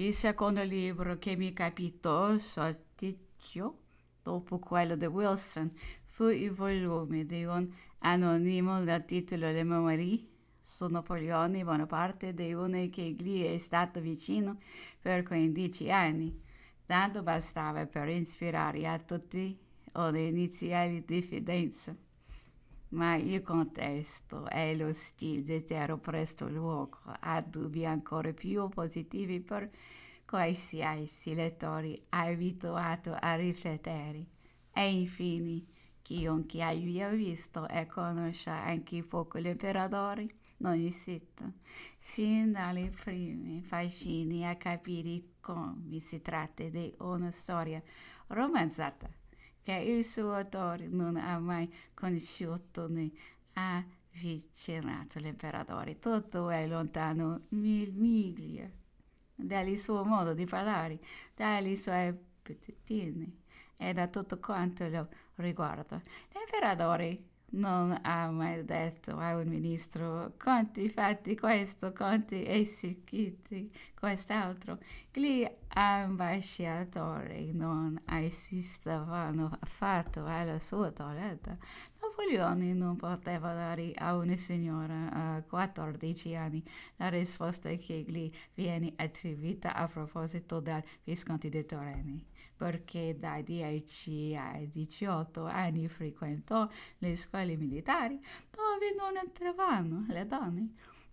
Il secondo libro che mi capitò sottiglio, dopo quello di Wilson, fu il volume di un anonimo dal titolo Le memorie su Napoleone, Bonaparte, di uno che gli è stato vicino per 15 anni. Tanto bastava per ispirare a tutti o le iniziali diffidenze ma il contesto e lo stile dettero presto luogo a dubbi ancora più positivi per qualsiasi lettori abituato a riflettere. E infine, chiunque abbia visto e conosce anche poco l'imperatore, non esita fin dalle prime fascini a capire come si tratta di una storia romanzata che il suo odore non ha mai conosciuto né avvicinato l'imperatore. Tutto è lontano mille miglia dal suo modo di parlare, dalle sue abitudini e da tutto quanto lo riguarda. L'imperatore non ha mai detto a un ministro conti fatti questo, conti esecutati quest'altro. Gli ambasciatori non assistevano affatto alla sua toiletta, coglioni non poteva dare a una signora a 14 anni la risposta che gli viene attribuita a proposito del Visconti di Torreni, perché dai 10 ai 18 anni frequentò le scuole militari dove non entravano le donne.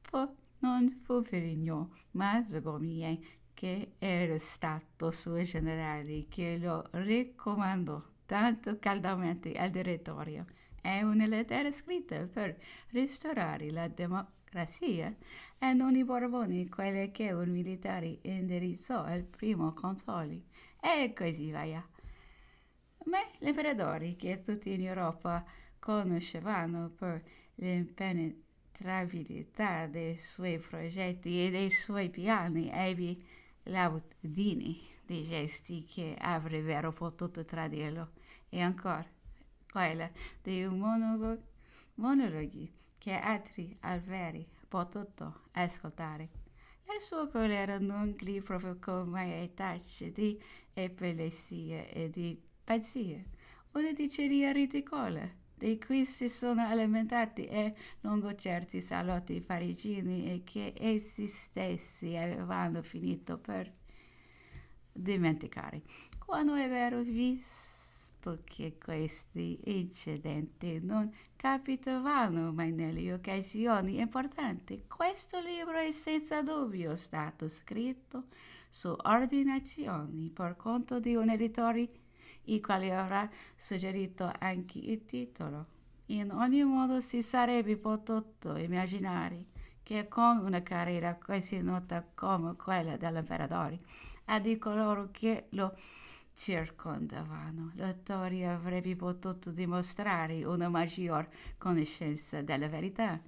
Poi non fu per Ferigno, ma Gomier che era stato suo generale che lo raccomandò tanto caldamente al direttorio è una lettera scritta per ristorare la democrazia e non i Borboni, quelle che un militare indirizzò al primo console. E così via. Ma gli imperatori che tutti in Europa conoscevano per l'impenetrabilità dei suoi progetti e dei suoi piani ebbe l'audini dei gesti che avrebbero potuto tradirlo. E ancora, قائله di monologhi che altri alberi potuto ascoltare. La sua collera non gli provocò mai attacci di epilessia e di pazzia. Una diceria ridicola, di cui si sono alimentati e lungo certi salotti parigini e che essi stessi avevano finito per dimenticare. Quando è vero visto fatto che questi incidenti non capitavano mai nelle occasioni importanti. Questo libro è senza dubbio stato scritto su ordinazioni per conto di un editore, il quale avrà suggerito anche il titolo. In ogni modo si sarebbe potuto immaginare che con una carriera così nota come quella dell'imperatore a di coloro che lo circondavano. L'autore avrebbe potuto dimostrare una maggior conoscenza della verità.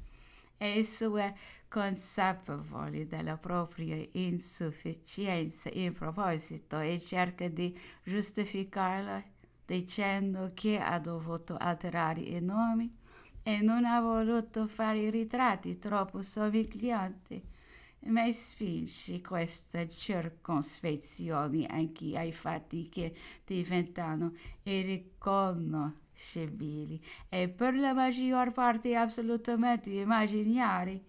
e Esso è consapevole della propria insufficienza in proposito e cerca di giustificarla dicendo che ha dovuto alterare i nomi e non ha voluto fare i ritratti troppo somiglianti ma esfilci queste circospezioni anche ai fatti che diventano irriconoscibili e per la maggior parte assolutamente immaginari.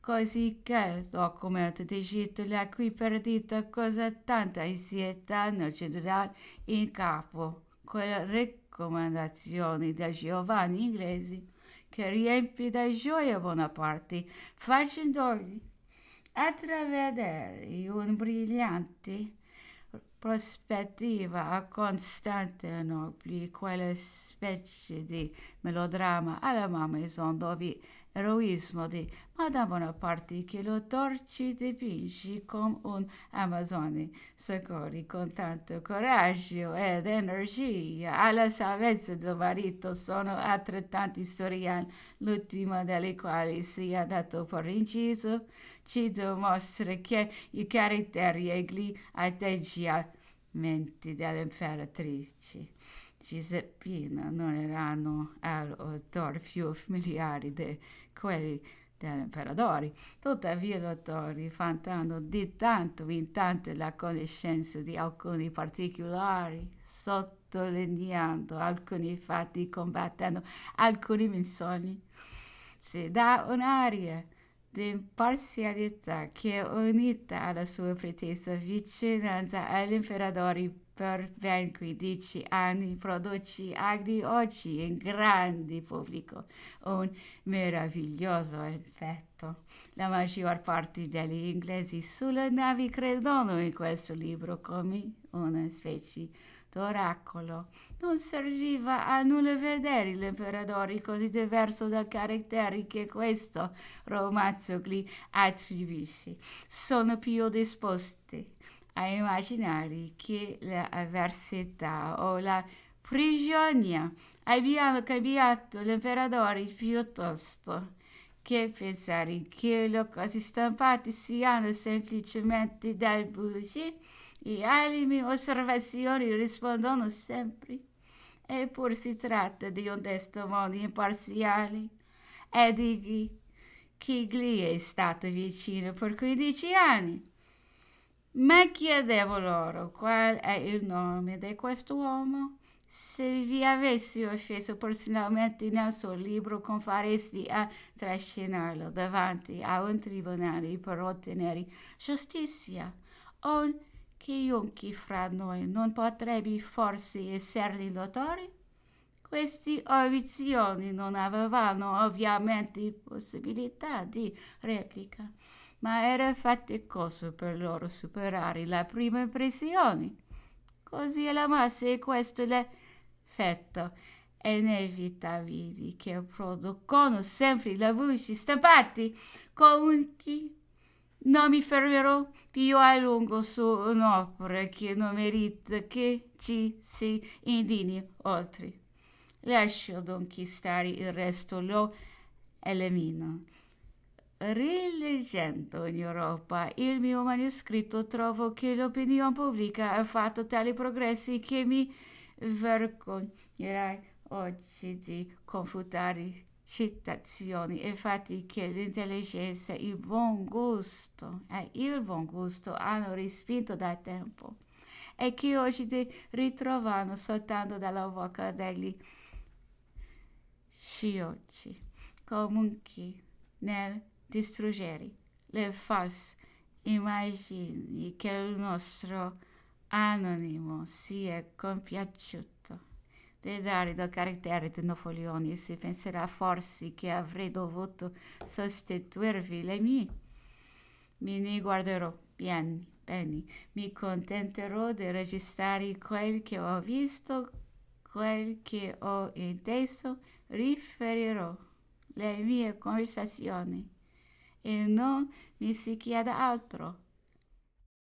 Così che documento digitale a cui perdita cosa tanta insietà nel generale in capo, con le raccomandazioni da Giovanni Inglesi, che riempì da gioia Bonaparte parte, facendogli attraverso un brillante prospettiva a Costantinopoli quella specie di melodramma alla mamma Maison dove eroismo di Madame Bonaparte che l'autore ci dipinge come un Amazone, soccorre con tanto coraggio ed energia alla salvezza del marito sono altrettanti storiani, l'ultima delle quali si è dato per inciso, ci dimostra che i caratteri e gli atteggiamenti menti delle imperatrici. Giuseppina non erano all'odor più familiari di quelli degli imperatori. Tuttavia gli autori fanno di tanto in tanto la conoscenza di alcuni particolari, sottolineando alcuni fatti, combattendo alcuni menzogni. Si dà un'aria di d'imparzialità che, unita alla sua pretesa vicinanza all'imperatore per ben 15 anni, produce anche oggi in grande pubblico un meraviglioso effetto. La maggior parte degli inglesi sulle navi credono in questo libro come una specie di d'oracolo. Non serviva a nulla vedere l'imperatore così diverso dal carattere che questo romanzo gli attribuisce. Sono più disposti a immaginare che l'avversità o la prigionia abbiano cambiato l'imperatore piuttosto che pensare che le cose stampate siano semplicemente dal bugie gli alimi osservazioni rispondono sempre, eppure si tratta di un testimone imparziale e di chi, gli è stato vicino per 15 anni. Ma chiedevo loro qual è il nome di questo uomo. Se vi avessi offeso personalmente nel suo libro, confaresti a trascinarlo davanti a un tribunale per ottenere giustizia. Un chiunque fra noi non potrebbe forse essere dottori? Queste obiezioni non avevano ovviamente possibilità di replica, ma era faticoso per loro superare la prima impressione. Così la massa e questo l'effetto inevitabile che producono sempre le voci stampate con chi No, mi fermerò più a lungo su un'opera che non merita che ci si indigni oltre. Lascio dunque stare il resto, lo elimino. Rileggendo in Europa il mio manoscritto trovo che l'opinione pubblica ha fatto tali progressi che mi vergognerai oggi di confutare citazioni e fatti che l'intelligenza, il buon gusto e eh, il buon gusto hanno respinto da tempo e che oggi ti ritrovano soltanto dalla bocca degli sciocchi, comunque nel distruggere le false immagini che il nostro anonimo si è compiaciuto. Desidero carattere di Napoleone si penserà forse che avrei dovuto sostituirvi le mie. Mi ne guarderò bene, bene. Mi contenterò di registrare quel che ho visto, quel che ho inteso, riferirò le mie conversazioni e non mi si chieda altro.